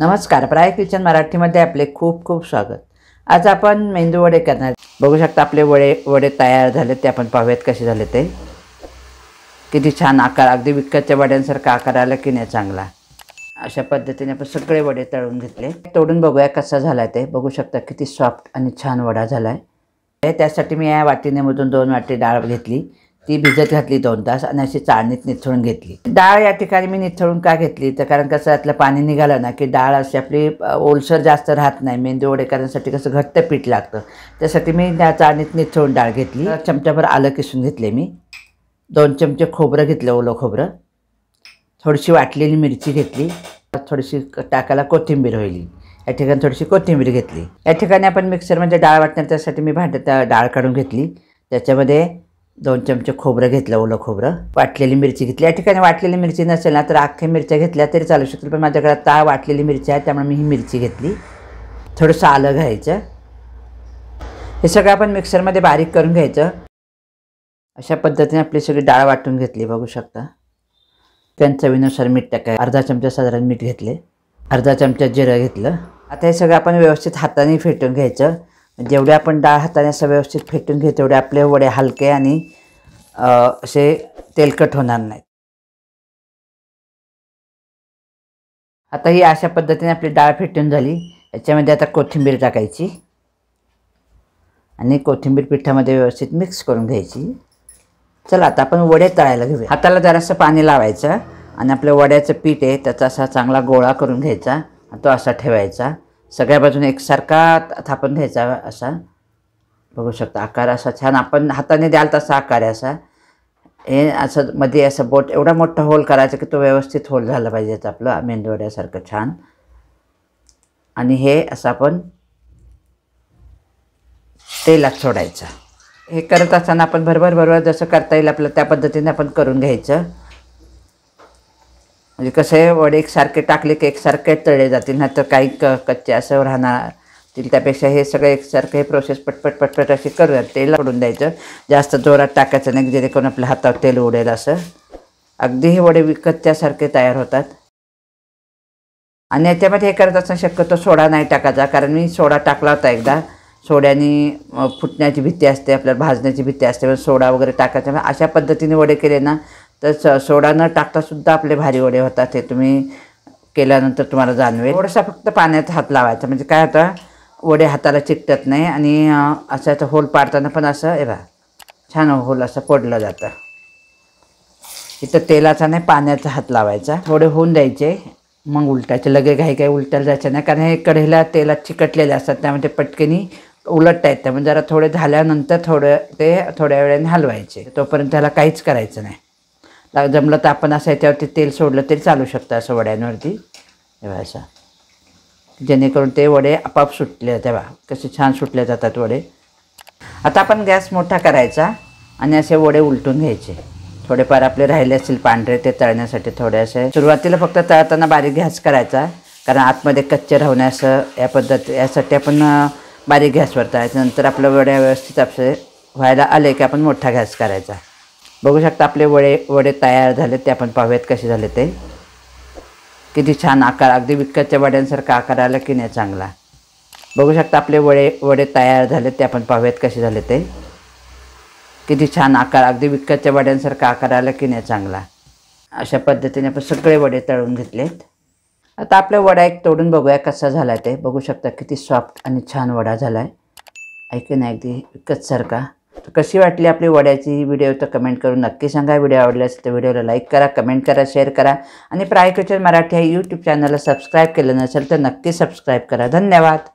नमस्कार प्राय किचन मराठीमध्ये आपले खूप खूप स्वागत आज आपण मेंदू वडे करणार बघू शकता आपले वडे वडे तयार झाले ते आपण पाहूयात कसे झाले ते किती छान आकार अगदी विकतच्या वड्यांसारखा आकार आला की नाही चांगला अशा पद्धतीने आपण सगळे वडे तळून घेतले तोडून बघूया कसा झाला ते बघू शकता किती सॉफ्ट आणि छान वडा झाला आहे त्यासाठी मी या वाटीने मधून दोन वाटी डाळ घेतली ती भिजत घातली दोन तास आणि अशी चाळणीत निथळून घेतली डाळ या ठिकाणी मी निथळून का घेतली तर कारण कसं त्यातलं पाणी निघालं ना की डाळ अशी आपली ओलसर जास्त राहत नाही मेंदू वडे करण्यासाठी कसं घट्ट पीठ लागतं त्यासाठी मी त्या चाळणीत निथळून डाळ घेतली चमच्याभर आलं किसून घेतले मी दोन चमचे खोबरं घेतलं ओलं खोबरं थोडीशी वाटलेली मिरची घेतली थोडीशी टाकायला कोथिंबीर होईल या ठिकाणी थोडीशी कोथिंबीर घेतली या ठिकाणी आपण मिक्सरमध्ये डाळ वाटण्यासाठी मी भांड्यात डाळ काढून घेतली त्याच्यामध्ये दोन चमचे खोबरं घेतलं ओलं खोबरं वाटलेली मिरची घेतली या ठिकाणी वाटलेली मिरची नसेल ना तर अख्ख्या मिरच्या घेतल्या तरी चालू शकतील पण माझ्याकडे ताळ वाटलेली मिरची आहे त्यामुळे मी ही मिरची घेतली थोडंसं आलं घ्यायचं हे सगळं आपण मिक्सरमध्ये बारीक करून घ्यायचं अशा पद्धतीने आपली सगळी डाळ वाटून घेतली बघू शकता त्यांच्या चवीनुसार मीठ टाकाय अर्धा चमचा साधारण मीठ घेतले अर्धा चमचा जिरं घेतलं आता हे सगळं आपण व्यवस्थित हाताने फेटून घ्यायचं जेवढे आपण डाळ हाताने असं व्यवस्थित फेटून घेऊ तेवढे आपले वडे हलके आणि असे तेलकट होणार नाहीत आता ही अशा पद्धतीने आपली डाळ फेटून झाली याच्यामध्ये आता कोथिंबीर टाकायची आणि कोथिंबीर पिठामध्ये व्यवस्थित मिक्स करून घ्यायची चला आता आपण वडे तळायला घेऊया हाताला जरासं पाणी लावायचं आणि आपल्या वड्याचं पीठ आहे त्याचा असा चांगला गोळा करून घ्यायचा तो असा ठेवायचा सगळ्या बाजूने एकसारखा थापन घ्यायचा असा बघू शकता आकार असा छान आपण हाताने द्याल तसा आकार आहे असा हे असं मध्ये असं बोट एवढा मोठा होल करायचा की तो व्यवस्थित होल झाला पाहिजे आपलं मेंदवड्यासारखं छान आणि हे असं आपण तेलात सोडायचं हे करत असताना आपण भरभर भरभर जसं करता येईल आपलं त्या पद्धतीने आपण करून घ्यायचं म्हणजे कसं आहे वडे एकसारखे टाकले की एकसारखे तळे जातील नाहीतर काही क कच्चे असं राहणार त्यापेक्षा हे सगळं एकसारखं हे प्रोसेस पटपट पटपट असे करूयात तेल उडून द्यायचं जास्त जोरात टाकायचं नाही जेणेकरून आपल्या हातावर तेल उडेल असं अगदी हे वडे विकतच्यासारखे तयार होतात आणि याच्यामध्ये हे करत असताना शक्यतो सोडा नाही टाकायचा कारण मी सोडा टाकला होता एकदा सोड्याने फुटण्याची भीती असते आपल्याला भाजण्याची भीती असते सोडा वगैरे टाकायचा अशा पद्धतीने वडे केले ना तर स सोडा न टाकतासुद्धा आपले भारी वडे होतात हे तुम्ही केल्यानंतर तुम्हाला जाणवेल थोडासा फक्त पाण्याचा हात लावायचा म्हणजे काय होतं वडे हाताला चिकटत नाही आणि असं आता होल पाडताना पण असं हे छान होल असं पडलं जातं इथं तेलाचा नाही पाण्याचा हात लावायचा थोडे होऊन द्यायचे मग उलटायचे लगे काही काही उलटायला जायचं नाही कारण हे कढईला तेलात चिकटलेले असतात त्यामध्ये पटकेनी उलटता येतं म्हणजे जरा थोडे झाल्यानंतर थोडं ते थोड्या वेळाने हलवायचे तोपर्यंत त्याला काहीच करायचं नाही जमलं तर आपण असं याच्यावरती तेल सोडलं तरी चालू शकतं असं वड्यांवरती तेव्हा असं जेणेकरून ते वडे आपाप सुटले तेव्हा कसे छान सुटले जातात वडे आता आपण गॅस मोठा करायचा आणि असे वडे उलटून घ्यायचे थोडेफार आपले राहिले असतील पांढरे ते तळण्यासाठी थोडे असे सुरुवातीला फक्त तळताना बारीक गॅस करायचा कारण आतमध्ये कच्चे राहण्यास या पद्धत यासाठी आपण बारीक गॅसवर तळायचं नंतर आपलं वड्या व्यवस्थित आपसे व्हायला आले की आपण मोठा गॅस करायचा बघू शकता आपले वडे वडे तयार झाले ते आपण पाहूयात कसे झाले ते किती छान आकार अगदी विकतच्या वड्यांसारखा आकार आला की नाही चांगला बघू शकता आपले वडे वडे तयार झाले ते आपण पाहूयात कसे झाले ते किती छान आकार अगदी विकतच्या वड्यांसारखा आकार आला की नाही चांगला अशा पद्धतीने आपण सगळे वडे तळून घेतलेत आता आपल्या वडा एक तोडून बघूया कसा झाला ते बघू शकता किती सॉफ्ट आणि छान वडा झाला आहे ऐकून अगदी विकतसारखा तर कशी वाटली आपली वड्याची ही व्हिडिओ तर कमेंट करून नक्की सांगा व्हिडिओ आवडला असेल तर व्हिडिओला लाईक करा कमेंट करा शेअर करा आणि प्राय मराठी या यूट्यूब चॅनलला सबस्क्राईब केलं नसेल तर नक्की सबस्क्राईब करा धन्यवाद